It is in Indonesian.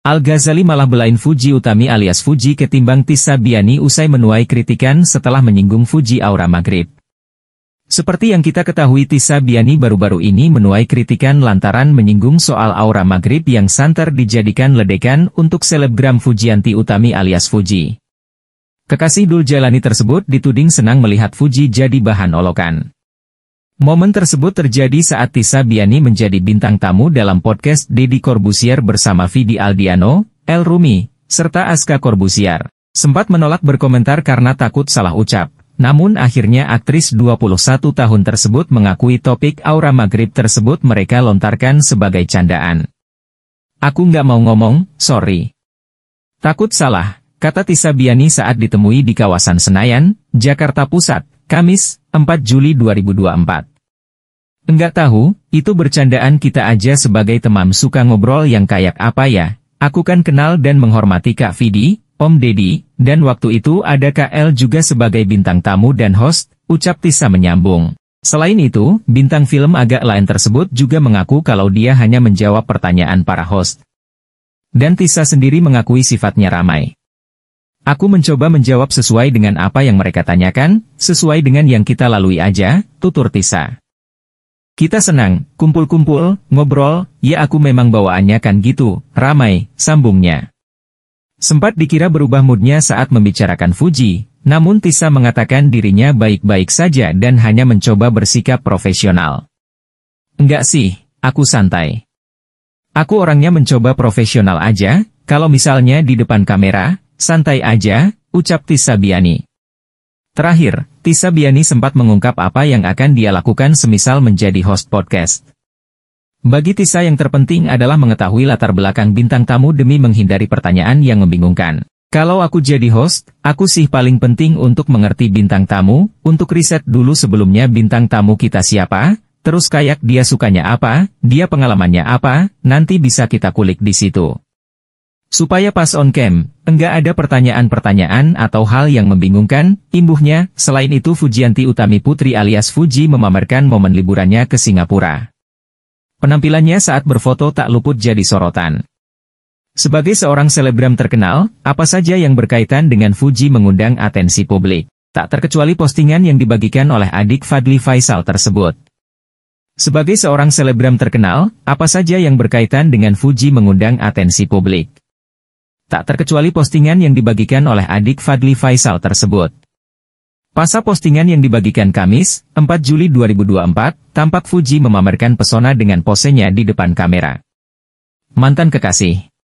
Al-Ghazali malah belain Fuji Utami alias Fuji ketimbang Tisa Biani usai menuai kritikan setelah menyinggung Fuji Aura Maghrib. Seperti yang kita ketahui Tisa Biani baru-baru ini menuai kritikan lantaran menyinggung soal Aura Maghrib yang santer dijadikan ledekan untuk selebgram Fujianti Utami alias Fuji. Kekasih Dul Jalani tersebut dituding senang melihat Fuji jadi bahan olokan. Momen tersebut terjadi saat Tisa Biani menjadi bintang tamu dalam podcast Deddy Corbusier bersama Vidi Aldiano, El Rumi, serta Aska Corbusier. Sempat menolak berkomentar karena takut salah ucap, namun akhirnya aktris 21 tahun tersebut mengakui topik aura maghrib tersebut mereka lontarkan sebagai candaan. Aku nggak mau ngomong, sorry. Takut salah, kata Tisa Biani saat ditemui di kawasan Senayan, Jakarta Pusat, Kamis, 4 Juli 2024. Enggak tahu, itu bercandaan kita aja sebagai teman suka ngobrol yang kayak apa ya. Aku kan kenal dan menghormati Kak Vidi, Om Dedi, dan waktu itu ada KL juga sebagai bintang tamu dan host, ucap Tisa menyambung. Selain itu, bintang film agak lain tersebut juga mengaku kalau dia hanya menjawab pertanyaan para host. Dan Tisa sendiri mengakui sifatnya ramai. Aku mencoba menjawab sesuai dengan apa yang mereka tanyakan, sesuai dengan yang kita lalui aja, tutur Tisa. Kita senang, kumpul-kumpul, ngobrol, ya aku memang bawaannya kan gitu, ramai, sambungnya. Sempat dikira berubah moodnya saat membicarakan Fuji, namun Tisa mengatakan dirinya baik-baik saja dan hanya mencoba bersikap profesional. Enggak sih, aku santai. Aku orangnya mencoba profesional aja, kalau misalnya di depan kamera, santai aja, ucap Tisa Biani. Terakhir, Tisa Biani sempat mengungkap apa yang akan dia lakukan semisal menjadi host podcast. Bagi Tisa yang terpenting adalah mengetahui latar belakang bintang tamu demi menghindari pertanyaan yang membingungkan. Kalau aku jadi host, aku sih paling penting untuk mengerti bintang tamu, untuk riset dulu sebelumnya bintang tamu kita siapa, terus kayak dia sukanya apa, dia pengalamannya apa, nanti bisa kita kulik di situ. Supaya pas on cam, enggak ada pertanyaan-pertanyaan atau hal yang membingungkan, imbuhnya, selain itu Fujianti Utami Putri alias Fuji memamerkan momen liburannya ke Singapura. Penampilannya saat berfoto tak luput jadi sorotan. Sebagai seorang selebgram terkenal, apa saja yang berkaitan dengan Fuji mengundang atensi publik. Tak terkecuali postingan yang dibagikan oleh adik Fadli Faisal tersebut. Sebagai seorang selebgram terkenal, apa saja yang berkaitan dengan Fuji mengundang atensi publik. Tak terkecuali postingan yang dibagikan oleh adik Fadli Faisal tersebut. Pasal postingan yang dibagikan Kamis, 4 Juli 2024, tampak Fuji memamerkan pesona dengan posenya di depan kamera. Mantan kekasih